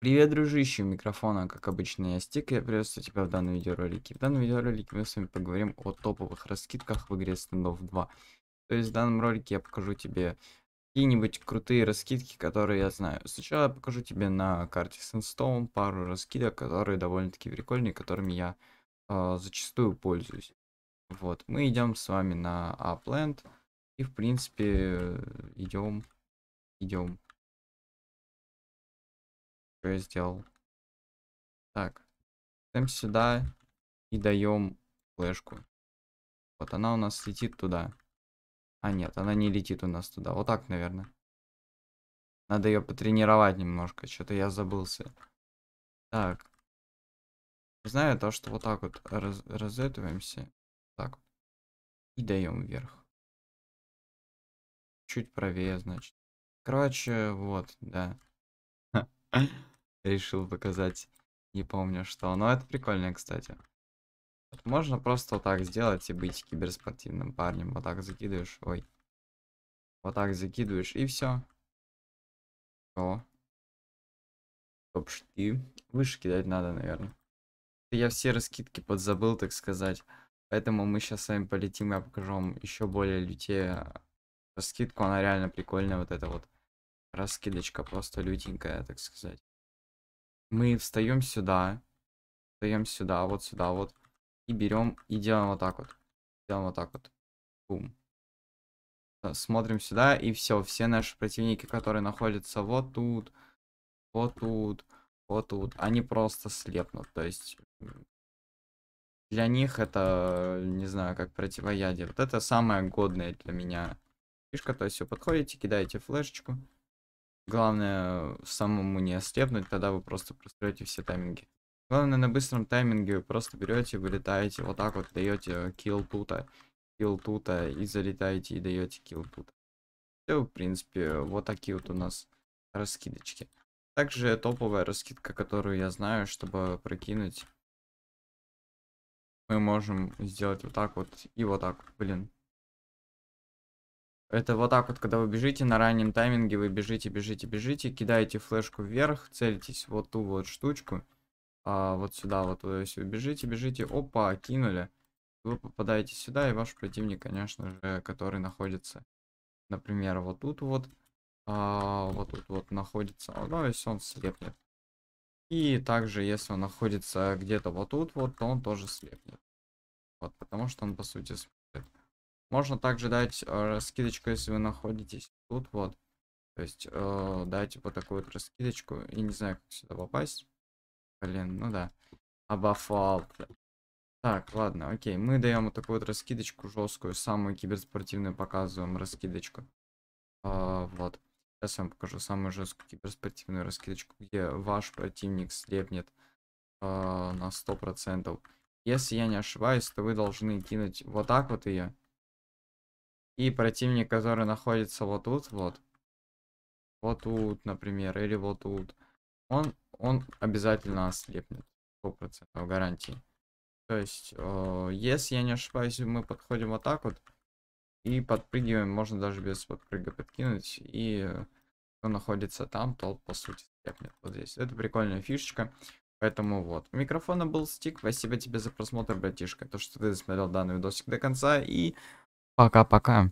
Привет, дружище, у микрофона, как обычно, я Стик, я приветствую тебя в данном видеоролике. В данном видеоролике мы с вами поговорим о топовых раскидках в игре Standoff 2. То есть в данном ролике я покажу тебе какие-нибудь крутые раскидки, которые я знаю. Сначала я покажу тебе на карте Sandstone пару раскидок, которые довольно-таки прикольные, которыми я э, зачастую пользуюсь. Вот, мы идем с вами на Upland и, в принципе, идем, идем я сделал. Так. Идем сюда и даем флешку. Вот она у нас летит туда. А нет, она не летит у нас туда. Вот так, наверное. Надо ее потренировать немножко. Что-то я забылся. Так. Знаю то, что вот так вот раз разэтываемся. Так И даем вверх. Чуть правее, значит. Короче, вот, да. решил показать. Не помню что. Но это прикольно, кстати. можно просто вот так сделать и быть киберспортивным парнем. Вот так закидываешь. Ой. Вот так закидываешь и все. О. Топ-шты. Выше кидать надо, наверное. Я все раскидки подзабыл, так сказать. Поэтому мы сейчас с вами полетим, я покажу вам еще более лютее э, раскидку. Она реально прикольная, вот эта вот раскидочка, просто лютенькая, так сказать мы встаем сюда. Встаем сюда, вот сюда, вот. И берем и делаем вот так вот. Делаем вот так вот. Бум. Смотрим сюда, и все. Все наши противники, которые находятся вот тут, вот тут, вот тут, они просто слепнут. То есть для них это, не знаю, как противоядие. Вот это самое годное для меня фишка. То есть вы подходите, кидаете флешечку. Главное э, самому не ослепнуть, тогда вы просто прострете все тайминги. Главное на быстром тайминге вы просто берете, вылетаете, вот так вот даете килл тута, килл тута и залетаете и даете килл тута. Все, в принципе, вот такие вот у нас раскидочки. Также топовая раскидка, которую я знаю, чтобы прокинуть. Мы можем сделать вот так вот и вот так, блин. Это вот так вот, когда вы бежите на раннем тайминге, вы бежите, бежите, бежите, кидаете флешку вверх, целитесь вот ту вот штучку, а, вот сюда вот, то есть вы бежите, бежите, опа, кинули. Вы попадаете сюда, и ваш противник, конечно же, который находится, например, вот тут вот, а, вот тут вот находится, ну, если он слепнет. И также, если он находится где-то вот тут вот, то он тоже слепнет. Вот, потому что он, по сути, можно также дать э, скидочку, если вы находитесь тут, вот. То есть э, дать вот такую вот раскидочку. И не знаю, как сюда попасть. Блин, ну да. обафал. Так, ладно, окей. Мы даем вот такую вот раскидочку жесткую. Самую киберспортивную показываем раскидочку. Э, вот. Сейчас я вам покажу самую жесткую киберспортивную раскидочку, где ваш противник слепнет э, на 100%. Если я не ошибаюсь, то вы должны кинуть вот так вот ее. И противник, который находится вот тут, вот. Вот тут, например, или вот тут. Он, он обязательно ослепнет. 100% гарантии. То есть, э, если я не ошибаюсь, мы подходим вот так вот. И подпрыгиваем, можно даже без подпрыга подкинуть. И кто находится там, тот по сути слепнет вот здесь. Это прикольная фишечка. Поэтому вот. У микрофона был Стик. Спасибо тебе за просмотр, братишка. То, что ты досмотрел данный видосик до конца. И Пока-пока